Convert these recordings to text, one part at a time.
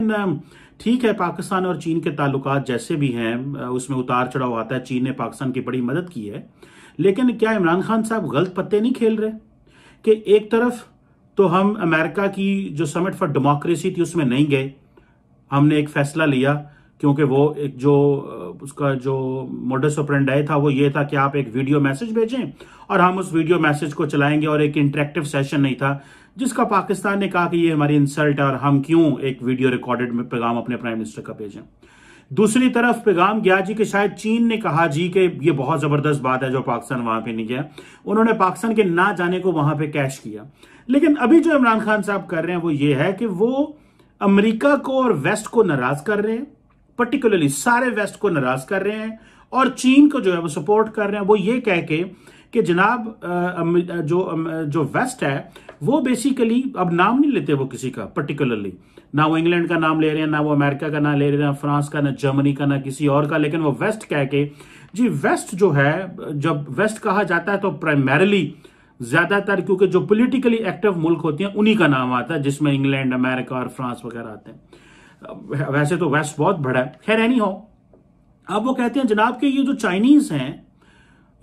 Um, ठीक है पाकिस्तान और चीन के ताल्लुक जैसे भी हैं उसमें उतार चढ़ाव आता है चीन ने पाकिस्तान की बड़ी मदद की है लेकिन क्या इमरान खान साहब गलत पत्ते नहीं खेल रहे कि एक तरफ तो हम अमेरिका की जो समिट फॉर डेमोक्रेसी थी उसमें नहीं गए हमने एक फैसला लिया क्योंकि वो एक जो उसका जो मोडस ऑपरेंडाई था वो ये था कि आप एक वीडियो मैसेज भेजें और हम उस वीडियो मैसेज को चलाएंगे और एक इंटरेक्टिव सेशन नहीं था जिसका पाकिस्तान ने कहा कि ये हमारी इंसल्ट है और हम क्यों एक वीडियो रिकॉर्डेड में पैगाम अपने प्राइम मिनिस्टर का भेजें दूसरी तरफ पैगाम गया जी कि शायद चीन ने कहा जी कि ये बहुत जबरदस्त बात है जो पाकिस्तान वहां पे नहीं गया उन्होंने पाकिस्तान के ना जाने को वहां पे कैश किया लेकिन अभी जो इमरान खान साहब कर रहे हैं वो ये है कि वो अमेरिका को और वेस्ट को नाराज कर रहे हैं पर्टिकुलरली सारे वेस्ट को नाराज कर रहे हैं और चीन को जो है वो सपोर्ट कर रहे हैं वो ये कह के कि जनाब जो जो वेस्ट है वो बेसिकली अब नाम नहीं लेते वो किसी का पर्टिकुलरली ना वो इंग्लैंड का नाम ले रहे हैं ना वो अमेरिका का नाम ले रहे हैं ना फ्रांस का ना जर्मनी का ना किसी और का लेकिन वो वेस्ट कह के जी वेस्ट जो है जब वेस्ट कहा जाता है तो प्राइमरली ज्यादातर क्योंकि जो पोलिटिकली एक्टिव मुल्क होते हैं उन्हीं का नाम आता है जिसमें इंग्लैंड अमेरिका और फ्रांस वगैरह आते हैं वैसे तो वेस्ट बहुत बड़ा है खैर एनी हो अब वो कहते हैं जनाब के ये जो चाइनीज हैं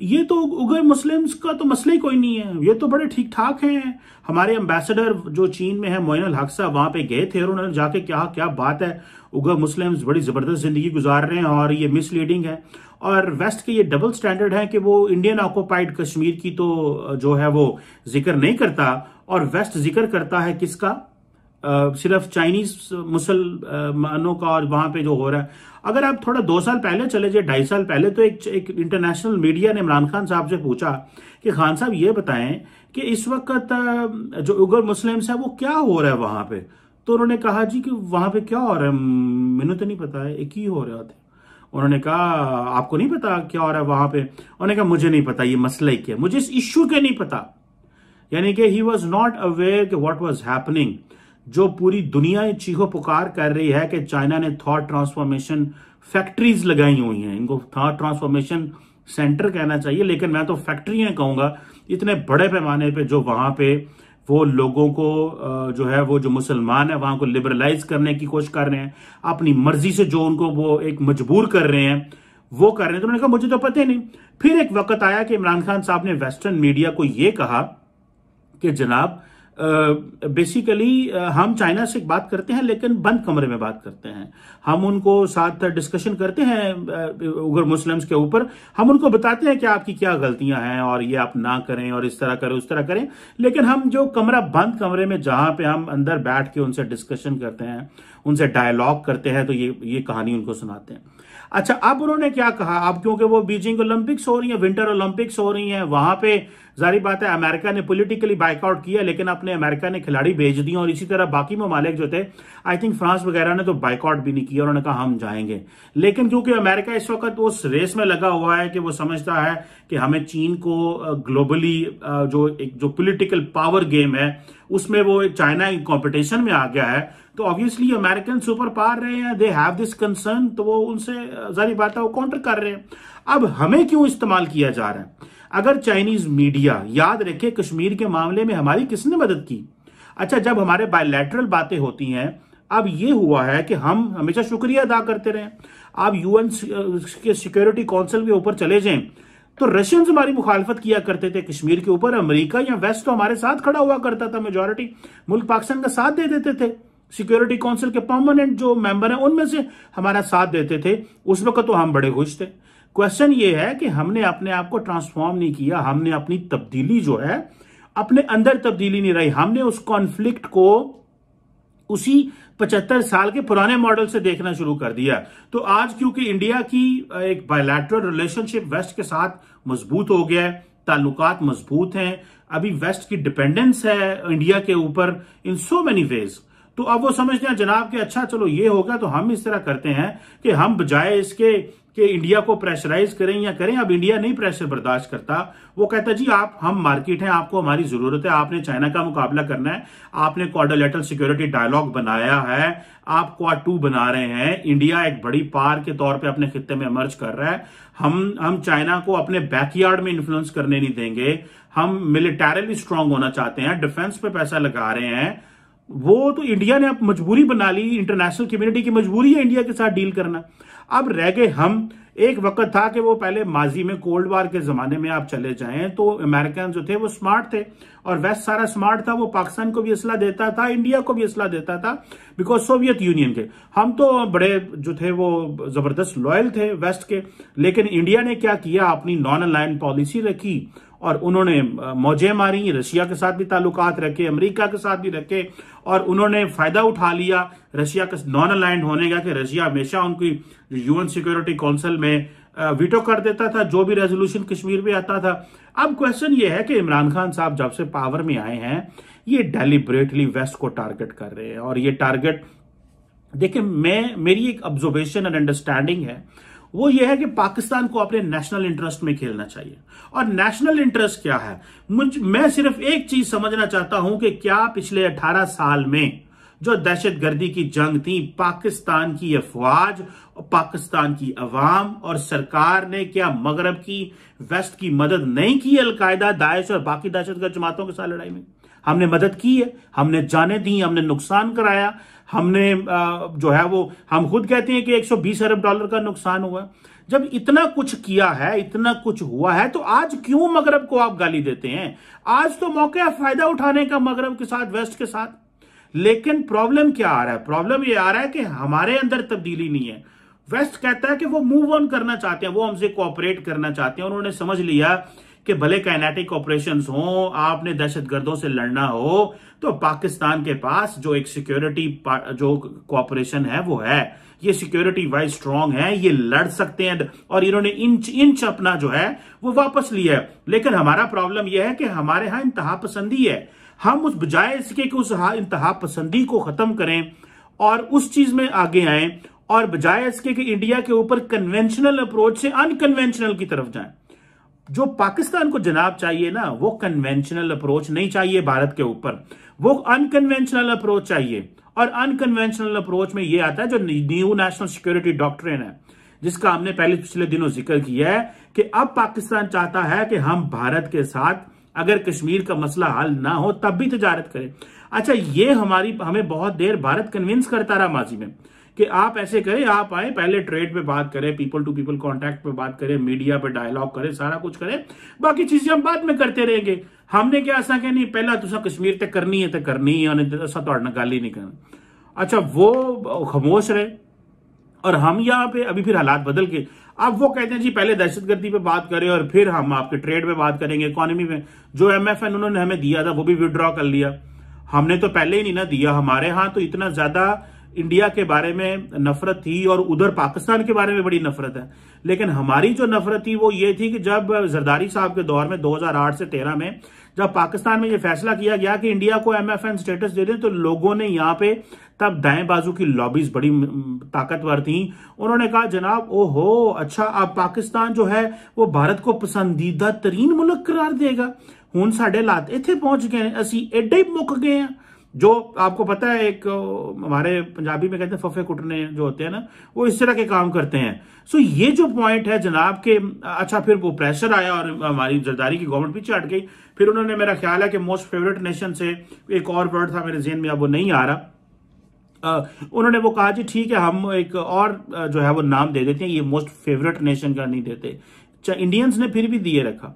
ये तो उगर मुस्लिम्स का तो मसला ही कोई नहीं है ये तो बड़े ठीक ठाक हैं हमारे एम्बेसडर जो चीन में है मोइन हक साहब वहां पे गए थे और उन्होंने जाके क्या क्या बात है उगर मुस्लिम्स बड़ी जबरदस्त जिंदगी गुजार रहे हैं और ये मिसलीडिंग है और वेस्ट के ये डबल स्टैंडर्ड है कि वो इंडियन ऑक्यूपाइड कश्मीर की तो जो है वो जिक्र नहीं करता और वेस्ट जिक्र करता है किसका सिर्फ चाइनीज मुसलमानों का और वहां पे जो हो रहा है अगर आप थोड़ा दो साल पहले चले जाए ढाई साल पहले तो एक एक इंटरनेशनल मीडिया ने इमरान खान साहब से पूछा कि खान साहब ये बताएं कि इस वक्त जो उगर मुस्लिम्स है वो क्या हो रहा है वहां पे तो उन्होंने कहा जी कि वहां पे क्या हो रहा है मैंने तो नहीं पता है एक ही हो रहा था उन्होंने कहा आपको नहीं पता क्या हो रहा है वहां पे उन्होंने कहा मुझे नहीं पता ये मसला ही क्या मुझे इस इश्यू के नहीं पता यानी कि ही वॉज नॉट अवेयर कि वॉट वॉज हैपनिंग जो पूरी दुनिया चीखो पुकार कर रही है कि चाइना ने थॉट ट्रांसफॉर्मेशन फैक्ट्रीज लगाई हुई हैं इनको थॉट ट्रांसफॉर्मेशन सेंटर कहना चाहिए लेकिन मैं तो फैक्ट्रियां कहूंगा इतने बड़े पैमाने पे जो वहां पे वो लोगों को जो है वो जो मुसलमान है वहां को लिबरलाइज करने की कोशिश कर रहे हैं अपनी मर्जी से जो उनको वो एक मजबूर कर रहे हैं वो कर रहे हैं तो उन्होंने कहा मुझे तो पता ही नहीं फिर एक वक्त आया कि इमरान खान साहब ने वेस्टर्न मीडिया को यह कहा कि जनाब बेसिकली हम चाइना से बात करते हैं लेकिन बंद कमरे में बात करते हैं हम उनको साथ डिस्कशन करते हैं उगर मुस्लिम्स के ऊपर हम उनको बताते हैं कि आपकी क्या गलतियां हैं और ये आप ना करें और इस तरह करें उस तरह करें लेकिन हम जो कमरा बंद कमरे में जहां पे हम अंदर बैठ के उनसे डिस्कशन करते हैं उनसे डायलॉग करते हैं तो ये ये कहानी उनको सुनाते हैं अच्छा अब उन्होंने क्या कहा अब क्योंकि वो बीजिंग ओलंपिक्स हो रही है विंटर ओलंपिक्स हो रही है वहां पे जारी बात है अमेरिका ने पोलिटिकली बाइकआउट किया लेकिन अपने अमेरिका ने खिलाड़ी भेज दिए और इसी तरह बाकी ममालिक जो थे आई थिंक फ्रांस वगैरह ने तो बाइकआउट भी नहीं किया उन्होंने कहा हम जाएंगे लेकिन क्योंकि अमेरिका इस वक्त उस रेस में लगा हुआ है कि वो समझता है कि हमें चीन को ग्लोबली जो एक जो पोलिटिकल पावर गेम है उसमें वो चाइना कॉम्पिटिशन में आ गया है तो ऑब्वियसली अमेरिकन सुपर पावर रहे हैं दे हैव दिस कंसर्न तो वो उनसे जारी बात है वो काउंटर कर रहे हैं अब हमें क्यों इस्तेमाल किया जा रहा है अगर चाइनीज मीडिया याद रखे कश्मीर के मामले में हमारी किसने मदद की अच्छा जब हमारे बायोलैटरल बातें होती हैं अब ये हुआ है कि हम हमेशा शुक्रिया अदा करते रहे आप यूएन के सिक्योरिटी काउंसिल के ऊपर चले जाएं तो रशियन हमारी मुखालफत किया करते थे कश्मीर के ऊपर अमेरिका या वेस्ट तो हमारे साथ खड़ा हुआ करता था मेजोरिटी मुल्क पाकिस्तान का साथ दे देते थे सिक्योरिटी काउंसिल के परमानेंट जो मेंबर हैं उनमें से हमारा साथ देते थे उस वक्त तो हम बड़े खुश थे क्वेश्चन ये है कि हमने अपने आप को ट्रांसफॉर्म नहीं किया हमने अपनी तब्दीली जो है अपने अंदर तब्दीली नहीं रही हमने उस कॉन्फ्लिक्ट को उसी पचहत्तर साल के पुराने मॉडल से देखना शुरू कर दिया तो आज क्योंकि इंडिया की एक बायोलैट्रल रिलेशनशिप वेस्ट के साथ मजबूत हो गया है ताल्लुकात मजबूत हैं अभी वेस्ट की डिपेंडेंस है इंडिया के ऊपर इन सो मेनी वेज तो अब वो समझते हैं जनाब कि अच्छा चलो ये हो गया तो हम इस तरह करते हैं कि हम बजाय इसके कि इंडिया को प्रेशराइज करें या करें अब इंडिया नहीं प्रेशर बर्दाश्त करता वो कहता जी आप हम मार्केट हैं आपको हमारी जरूरत है आपने चाइना का मुकाबला करना है आपने क्वाडोलेटल सिक्योरिटी डायलॉग बनाया है आप क्वाड टू बना रहे हैं इंडिया एक बड़ी पार के तौर पे अपने खिते में इमर्ज कर रहा है हम हम चाइना को अपने बैकयार्ड में इन्फ्लुएंस करने नहीं देंगे हम मिलिटेरली स्ट्रांग होना चाहते हैं डिफेंस पे पैसा लगा रहे हैं वो तो इंडिया ने अब मजबूरी बना ली इंटरनेशनल कम्युनिटी की मजबूरी है इंडिया के साथ डील करना अब रह गए हम एक वक्त था कि वो पहले माजी में कोल्ड वार के जमाने में आप चले जाएं तो अमेरिकन जो थे वो स्मार्ट थे और वेस्ट सारा स्मार्ट था वो पाकिस्तान को भी असला देता था इंडिया को भी असला देता था बिकॉज सोवियत यूनियन के हम तो बड़े जो थे वो जबरदस्त लॉयल थे वेस्ट के लेकिन इंडिया ने क्या किया अपनी नॉन अलाइन पॉलिसी रखी और उन्होंने मौजें मारी रशिया के साथ भी ताल्लुकात रखे अमेरिका के साथ भी रखे और उन्होंने फायदा उठा लिया रशिया का नॉन अलाइंड होने का कि रशिया हमेशा उनकी यूएन सिक्योरिटी काउंसिल में वीटो कर देता था जो भी रेजोल्यूशन कश्मीर में आता था अब क्वेश्चन ये है कि इमरान खान साहब जब से पावर में आए हैं ये डेलीबरेटली वेस्ट को टारगेट कर रहे हैं और ये टारगेट देखिए मैं मेरी एक ऑब्जर्वेशन एंड अंडरस्टैंडिंग है वो ये है कि पाकिस्तान को अपने नेशनल इंटरेस्ट में खेलना चाहिए और नेशनल इंटरेस्ट क्या है मुझ मैं सिर्फ एक चीज समझना चाहता हूं कि क्या पिछले 18 साल में जो दहशतगर्दी की जंग थी पाकिस्तान की अफवाज पाकिस्तान की अवाम और सरकार ने क्या मगरब की वेस्ट की मदद नहीं की अलकायदा दाइश और बाकी दहशतगर्द जमातों के साथ लड़ाई में हमने मदद की है हमने जाने दी हमने नुकसान कराया हमने जो है वो हम खुद कहते हैं कि 120 अरब डॉलर का नुकसान हुआ जब इतना कुछ किया है इतना कुछ हुआ है तो आज क्यों मगरब को आप गाली देते हैं आज तो मौके है फायदा उठाने का मगरब के साथ वेस्ट के साथ लेकिन प्रॉब्लम क्या आ रहा है प्रॉब्लम ये आ रहा है कि हमारे अंदर तब्दीली नहीं है वेस्ट कहता है कि वो मूव ऑन करना चाहते हैं वो हमसे कोऑपरेट करना चाहते हैं उन्होंने समझ लिया कि भले काइनेटिक ऑपरेशन हो आपने दहशतगर्दों से लड़ना हो तो पाकिस्तान के पास जो एक सिक्योरिटी जो कॉपरेशन है वो है ये सिक्योरिटी वाइज स्ट्रांग है ये लड़ सकते हैं और इन्होंने इंच इंच अपना जो है वो वापस लिया है लेकिन हमारा प्रॉब्लम यह है कि हमारे यहां इंतहा पसंदी है हम उस बजाय इसके कि उस इंतहा पसंदी को खत्म करें और उस चीज में आगे आए और बजाय इसके कि इंडिया के ऊपर कन्वेंशनल अप्रोच से अनकन्वेंशनल की तरफ जाएं जो पाकिस्तान को जनाब चाहिए ना वो कन्वेंशनल अप्रोच नहीं चाहिए भारत के ऊपर वो अनकन्वेंशनल अप्रोच चाहिए और अनकन्वेंशनल अप्रोच में ये आता है जो न्यू नेशनल सिक्योरिटी डॉक्ट्रेन है जिसका हमने पहले पिछले दिनों जिक्र किया है कि अब पाकिस्तान चाहता है कि हम भारत के साथ अगर कश्मीर का मसला हल ना हो तब भी तजारत करें अच्छा ये हमारी हमें बहुत देर भारत कन्विंस करता रहा माजी में कि आप ऐसे करें आप आए पहले ट्रेड पे बात करें पीपल टू पीपल कांटेक्ट पे बात करें मीडिया पे डायलॉग करें सारा कुछ करें बाकी चीजें हम बाद में करते रहेंगे हमने क्या ऐसा नहीं पहला तुसा तो कश्मीर तक करनी है तो करनी है असा थोड़ा गल ही नहीं करना अच्छा वो खामोश रहे और हम यहाँ पे अभी फिर हालात बदल के अब वो कहते हैं जी पहले दहशतगर्दी पे बात करें और फिर हम आपके ट्रेड पे बात करेंगे इकोनॉमी में जो एमएफएन उन्होंने हमें दिया था वो भी विड्रॉ कर लिया हमने तो पहले ही नहीं ना दिया हमारे यहां तो इतना ज्यादा इंडिया के बारे में नफरत थी और उधर पाकिस्तान के बारे में बड़ी नफरत है लेकिन हमारी जो नफरत थी वो ये थी कि जब जरदारी साहब के दौर में 2008 से 13 में जब पाकिस्तान में ये फैसला किया गया कि इंडिया को एमएफएन स्टेटस दे दें तो लोगों ने यहाँ पे तब दाएं बाजू की लॉबीज बड़ी ताकतवर थी उन्होंने कहा जनाब ओहो अच्छा अब पाकिस्तान जो है वो भारत को पसंदीदा तरीन मुल्क करार देगा हूं साढ़े लात इतने पहुंच गए असी एडे मुक गए हैं जो आपको पता है एक हमारे पंजाबी में कहते हैं फफे कुटने जो होते हैं ना वो इस तरह के काम करते हैं सो ये जो पॉइंट है जनाब के अच्छा फिर वो प्रेशर आया और हमारी जरदारी की गवर्नमेंट पीछे हट गई फिर उन्होंने मेरा ख्याल है कि मोस्ट फेवरेट नेशन से एक और वर्ड था मेरे जेन में अब वो नहीं आ रहा उन्होंने वो कहा जी ठीक है हम एक और जो है वो नाम दे देते हैं ये मोस्ट फेवरेट नेशन का नहीं देते इंडियंस ने फिर भी दिए रखा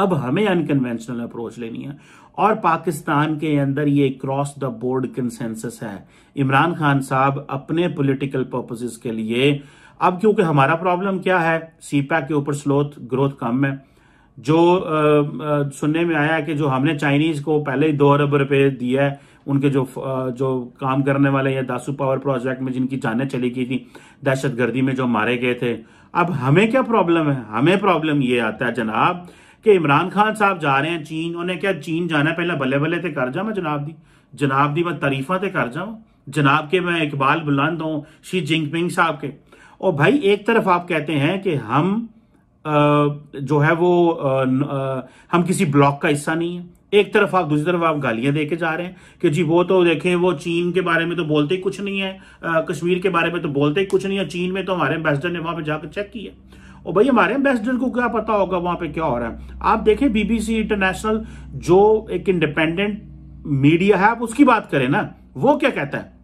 अब हमें अनकन्वेंशनल अप्रोच लेनी है और पाकिस्तान के अंदर ये क्रॉस द बोर्ड कंसेंसस है इमरान खान साहब अपने पॉलिटिकल पर्पसेस के लिए अब क्योंकि हमारा प्रॉब्लम क्या है सीपैक के ऊपर स्लोथ ग्रोथ कम है जो आ, आ, सुनने में आया कि जो हमने चाइनीज को पहले ही दो अरब रुपए दिया है उनके जो आ, जो काम करने वाले या दासू पावर प्रोजेक्ट में जिनकी जानें चली गई थी दहशतगर्दी में जो मारे गए थे अब हमें क्या प्रॉब्लम है हमें प्रॉब्लम ये आता है जनाब कि इमरान खान साहब जा रहे हैं चीन उन्हें क्या चीन जाना पहले बल्ले बल्ले तो कर जा मैं जनाब दी जनाब दी मैं तारीफा ते कर जाऊं जनाब के मैं इकबाल बुलंद हूँ शी जिनपिंग साहब के और भाई एक तरफ आप कहते हैं कि हम आ, जो है वो आ, आ, हम किसी ब्लॉक का हिस्सा नहीं है एक तरफ आप दूसरी तरफ आप गालियां देके जा रहे हैं कि जी वो तो देखें वो चीन के बारे में तो बोलते ही कुछ नहीं है आ, कश्मीर के बारे में तो बोलते ही कुछ नहीं है चीन में तो हमारे एम्बेसडर ने वहां पर जाकर चेक किया और भाई हमारे एम्बेसडर को क्या पता होगा वहां पे क्या हो रहा है आप देखें बीबीसी इंटरनेशनल जो एक इंडिपेंडेंट मीडिया है आप उसकी बात करें ना वो क्या कहता है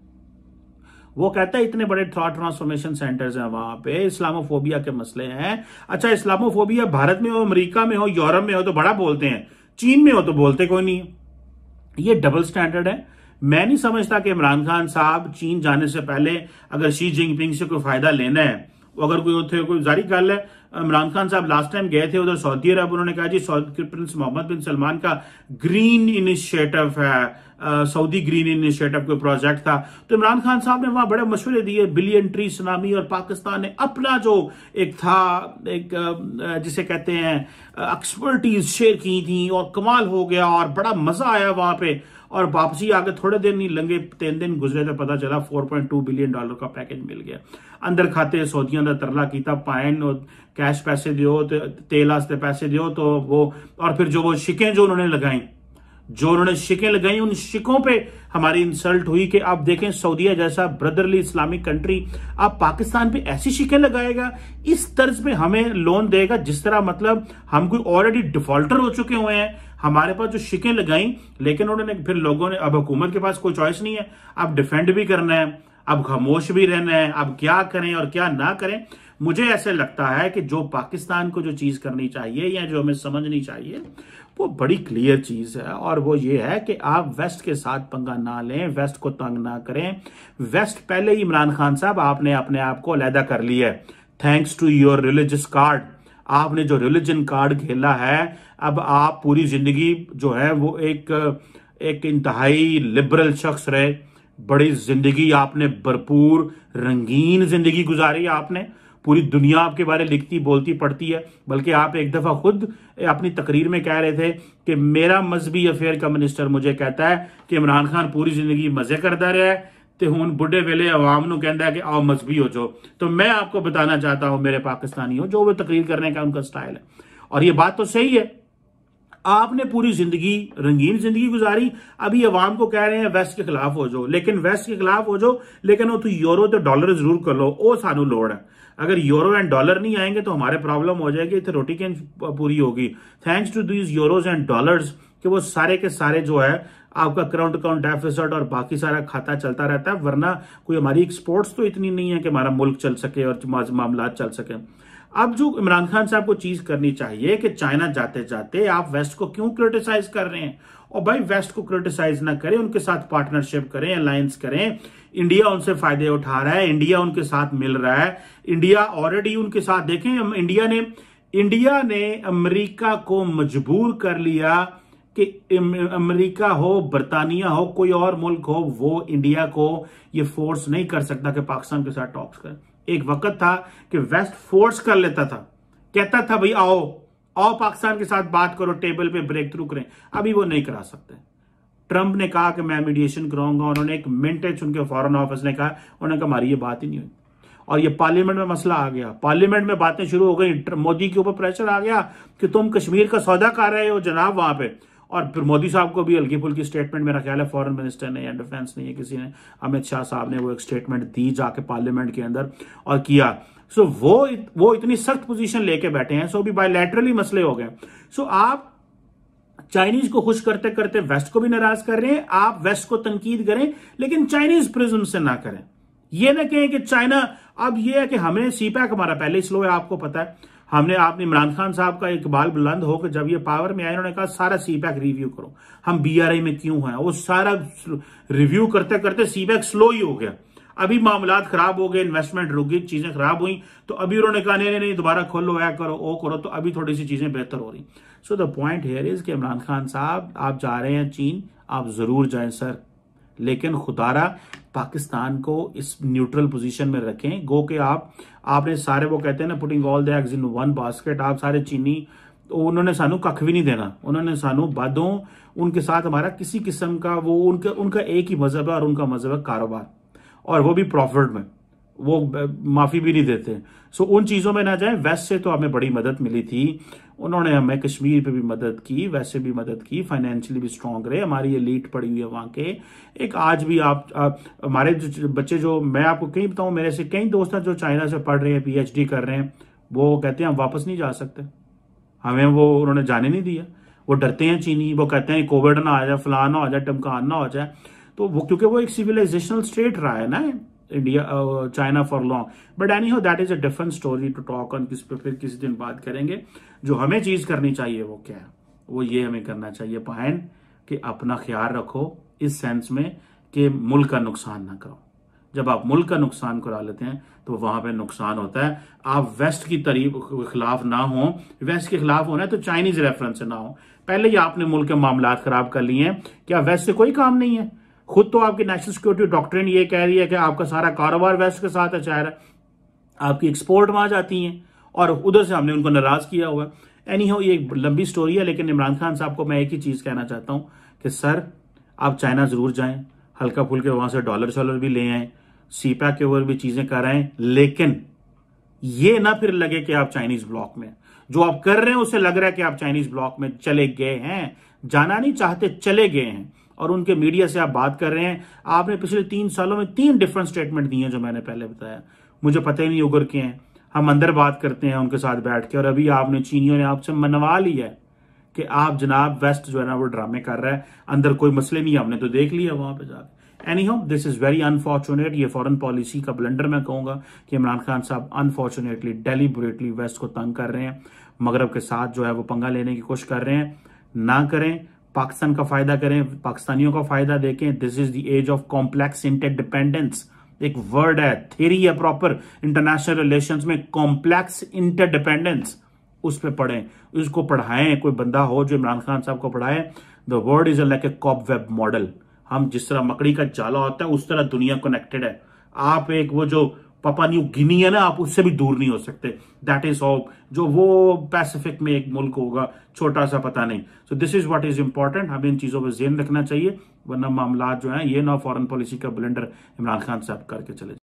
वो कहता है इतने बड़े थॉट ट्रांसफॉर्मेशन सेंटर्स हैं वहां पे इस्लामोफोबिया के मसले हैं अच्छा इस्लामोफोबिया भारत में हो अमेरिका में हो यूरोप में हो तो बड़ा बोलते हैं चीन में हो तो बोलते कोई नहीं ये डबल स्टैंडर्ड है मैं नहीं समझता कि इमरान खान साहब चीन जाने से पहले अगर शी जिनपिंग से कोई फायदा लेना है अगर कोई थे कोई जारी गल है इमरान खान साहब लास्ट टाइम गए थे उधर सऊदी अरब उन्होंने कहा जी Saudi prince Mohammed bin Salman का ग्रीन इनिशिएटिव है सऊदी ग्रीन इनिशिएटिव का प्रोजेक्ट था तो इमरान खान साहब ने वहां बड़े मशवरे दिए बिलियन ट्री सुनामी और पाकिस्तान ने अपना जो एक था एक जिसे कहते हैं एक्सपर्टीज शेयर की थी और कमाल हो गया और बड़ा मजा आया वहां पे और वापसी आगे थोड़े दिन नहीं लंगे तीन दिन गुजरे तो पता चला 4.2 बिलियन डॉलर का पैकेज मिल गया अंदर खाते सऊदियों का तरला किया पायन और कैश पैसे दियो तेल पैसे दियो तो वो और फिर जो वो शिकें जो उन्होंने लगाई जो उन्होंने शिकें लगाई उन शिकों पे हमारी इंसल्ट हुई कि आप देखें सऊदीया जैसा ब्रदरली इस्लामिक कंट्री आप पाकिस्तान पे ऐसी शिकें लगाएगा इस तर्ज पे हमें लोन देगा जिस तरह मतलब हम कोई ऑलरेडी डिफॉल्टर हो चुके हुए हैं हमारे पास जो शिकें लगाई लेकिन उन्होंने फिर लोगों ने अब हुकूमत के पास कोई चॉइस नहीं है आप डिफेंड भी करना है अब खामोश भी रहना है अब क्या करें और क्या ना करें मुझे ऐसे लगता है कि जो पाकिस्तान को जो चीज करनी चाहिए या जो हमें समझनी चाहिए वो बड़ी क्लियर चीज है और वो ये है कि आप वेस्ट के साथ पंगा ना लें वेस्ट को तंग ना करें वेस्ट पहले ही इमरान खान साहब आपने अपने आप को अलहदा कर लिया है thanks to your religious card आपने जो रिलीजन कार्ड खेला है अब आप पूरी जिंदगी जो है वो एक एक इंतहाई लिबरल शख्स रहे बड़ी जिंदगी आपने भरपूर रंगीन जिंदगी गुजारी आपने पूरी दुनिया आपके बारे में लिखती बोलती पढ़ती है बल्कि आप एक दफ़ा खुद अपनी तकरीर में कह रहे थे कि मेरा मजहबी अफेयर का मिनिस्टर मुझे कहता है कि इमरान खान पूरी ज़िंदगी मज़े करता रहा है तो हूँ बुढ़े वेले अवाम ਨੂੰ ਕਹਿੰਦਾ कि आओ मजहबी हो जो तो मैं आपको बताना चाहता हूं मेरे पाकिस्तानी हो जो वो तकरीर करने का उनका स्टाइल है और ये बात तो सही है आपने पूरी जिंदगी रंगीन जिंदगी गुजारी अभी अवाम को कह रहे हैं वेस्ट के खिलाफ हो जाओ लेकिन वेस्ट के खिलाफ हो जाओ लेकिन वो तो यूरो तो डॉलर जरूर कर लो वो सानू लोड़ है अगर यूरो एंड डॉलर नहीं आएंगे तो हमारे प्रॉब्लम हो जाएगी इतने रोटी कैन पूरी होगी thanks to these euros and dollars कि वो सारे के सारे जो है आपका करंट अकाउंट डेफिसिट और बाकी सारा खाता चलता रहता है वरना कोई हमारी एक्सपोर्ट्स तो इतनी नहीं है कि हमारा मुल्क चल सके और मामला चल सके अब जो इमरान खान साहब को चीज करनी चाहिए कि चाइना जाते जाते आप वेस्ट को क्यों क्रिटिसाइज कर रहे हैं और भाई वेस्ट को क्रिटिसाइज ना करें उनके साथ पार्टनरशिप करें अलायंस करें इंडिया उनसे फायदे उठा रहा है इंडिया उनके साथ मिल रहा है इंडिया ऑलरेडी उनके साथ देखें इंडिया ने इंडिया ने अमरीका को मजबूर कर लिया कि अमेरिका हो बर्तानिया हो कोई और मुल्क हो वो इंडिया को ये फोर्स नहीं कर सकता कि पाकिस्तान के साथ टॉप्स करें एक वक्त था कि वेस्ट फोर्स कर लेता था कहता था भाई आओ आओ पाकिस्तान के साथ बात करो टेबल पे ब्रेक थ्रू करें अभी वो नहीं करा सकते ट्रंप ने कहा कि मैं मीडिएशन कराऊंगा उन्होंने एक मिनट उनके फॉरेन ऑफिस ने कहा उन्होंने कहा हमारी ये बात ही नहीं हुई और ये पार्लियामेंट में मसला आ गया पार्लियामेंट में बातें शुरू हो गई मोदी के ऊपर प्रेशर आ गया कि तुम कश्मीर का सौदा कर रहे हो जनाब वहां पर और फिर मोदी साहब को भी हल्की फुल्की स्टेटमेंट मेरा ख्याल है फॉरेन मिनिस्टर ने या डिफेंस ने या किसी ने अमित शाह साहब ने वो एक स्टेटमेंट दी जाके पार्लियामेंट के अंदर और किया सो so, वो इत, वो इतनी सख्त पोजीशन लेके बैठे हैं सो so, भी बायोलेटरली मसले हो गए सो so, आप चाइनीज को खुश करते करते वेस्ट को भी नाराज कर रहे हैं आप वेस्ट को तनकीद करें लेकिन चाइनीज प्रिज्म से ना करें यह ना कहें कि चाइना अब यह है कि हमें सीपैक हमारा पहले स्लो है आपको पता है हमने आपने इमरान खान साहब का इकबाल बुलंद होकर जब ये पावर में आए उन्होंने कहा सारा सी पैक रिव्यू करो हम बीआरआई में क्यों हैं वो सारा रिव्यू करते करते सी पैक स्लो ही हो गया अभी मामला खराब हो गए इन्वेस्टमेंट रुक गई चीजें खराब हुई तो अभी उन्होंने कहा नहीं नहीं दोबारा खोलो या करो ओ करो तो अभी थोड़ी सी चीजें बेहतर हो रही so the point here is कि इमरान खान साहब आप जा रहे हैं चीन आप जरूर जाए सर लेकिन खुदारा पाकिस्तान को इस न्यूट्रल पोजीशन में रखें गो के आप आपने सारे वो कहते हैं ना putting all the eggs in one basket आप सारे चीनी तो उन्होंने सानू कख भी नहीं देना उन्होंने सानू बदों उनके साथ हमारा किसी किस्म का वो उनका उनका एक ही मजहब है और उनका मजहब है कारोबार और वो भी प्रॉफिट में वो माफ़ी भी नहीं देते सो उन चीज़ों में ना जाए वैसे से तो हमें बड़ी मदद मिली थी उन्होंने हमें कश्मीर पे भी मदद की वैसे भी मदद की फाइनेंशियली भी स्ट्रांग रहे हमारी ये लीड पड़ी हुई है वहाँ के एक आज भी आप, हमारे जो बच्चे जो मैं आपको कहीं बताऊं मेरे से कई दोस्त हैं जो चाइना से पढ़ रहे हैं पीएचडी कर रहे हैं वो कहते हैं हम वापस नहीं जा सकते हमें वो उन्होंने जाने नहीं दिया वो डरते हैं चीनी वो कहते हैं कोविड ना आ जाए फलाना हो जाए टमकान ना हो जाए तो वो क्योंकि वो एक सिविलाइजेशनल स्टेट रहा है ना India China for long but anyhow that is a different story to talk on किस पे फिर किसी दिन बात करेंगे जो हमें चीज करनी चाहिए वो क्या है वो ये हमें करना चाहिए पहन कि अपना ख्याल रखो इस सेंस में कि मुल्क का नुकसान ना करो जब आप मुल्क का नुकसान करा लेते हैं तो वहां पे नुकसान होता है आप वेस्ट की तरीब खिलाफ ना हो वेस्ट के खिलाफ होना है तो चाइनीज रेफरेंस ना हो पहले ही आपने मुल्क के मामला खराब कर लिए हैं क्या वेस्ट से कोई काम नहीं है खुद तो आपकी नेशनल सिक्योरिटी डॉक्टर ये कह रही है कि आपका सारा कारोबार वेस्ट के साथ अच्छा है चाहे आपकी एक्सपोर्ट वहां जाती है और उधर से हमने उनको नाराज किया हुआ एनी हो ये एक लंबी स्टोरी है लेकिन इमरान खान साहब को मैं एक ही चीज कहना चाहता हूं कि सर आप चाइना जरूर जाएं हल्का फुल्के वहां से डॉलर शॉलर भी ले आए सी के ऊपर भी चीजें कराएं लेकिन ये ना फिर लगे कि आप चाइनीज ब्लॉक में जो आप कर रहे हैं उसे लग रहा है कि आप चाइनीज ब्लॉक में चले गए हैं जाना नहीं चाहते चले गए हैं और उनके मीडिया से आप बात कर रहे हैं आपने पिछले तीन सालों में तीन डिफरेंट स्टेटमेंट दिए हैं जो मैंने पहले बताया मुझे पता ही नहीं उगर के हैं हम अंदर बात करते हैं उनके साथ बैठ के और अभी आपने चीनियों ने आपसे मनवा लिया है कि आप जनाब वेस्ट जो है ना वो ड्रामे कर रहा है अंदर कोई मसले नहीं हमने तो देख लिया वहां पर जाकर एनी हो दिस इज वेरी अनफॉर्चुनेट ये फॉरन पॉलिसी का ब्लंडर मैं कहूंगा कि इमरान खान साहब अनफॉर्चुनेटली डेलीबरेटली वेस्ट को तंग कर रहे हैं मगरब के साथ जो है वो पंगा लेने की कोशिश कर रहे हैं ना करें पाकिस्तान का फायदा करें पाकिस्तानियों का फायदा देखें this is the age of complex interdependence एक वर्ड है थेरी है प्रॉपर इंटरनेशनल रिलेशंस में कॉम्प्लेक्स इंटरडिपेंडेंस उस पर पढ़ें उसको पढ़ाएं कोई बंदा हो जो इमरान खान साहब को पढ़ाए the world is like a cobweb model हम जिस तरह मकड़ी का जाला होता है उस तरह दुनिया कनेक्टेड है आप एक वो जो पापा न्यू गिनी है ना आप उससे भी दूर नहीं हो सकते दैट इज ऑफ जो वो पैसिफिक में एक मुल्क होगा छोटा सा पता नहीं so this is what is important हमें इन चीज़ों पर जेन रखना चाहिए वरना मामला जो है ये ना फॉरेन पॉलिसी का ब्लेंडर इमरान खान साहब करके चले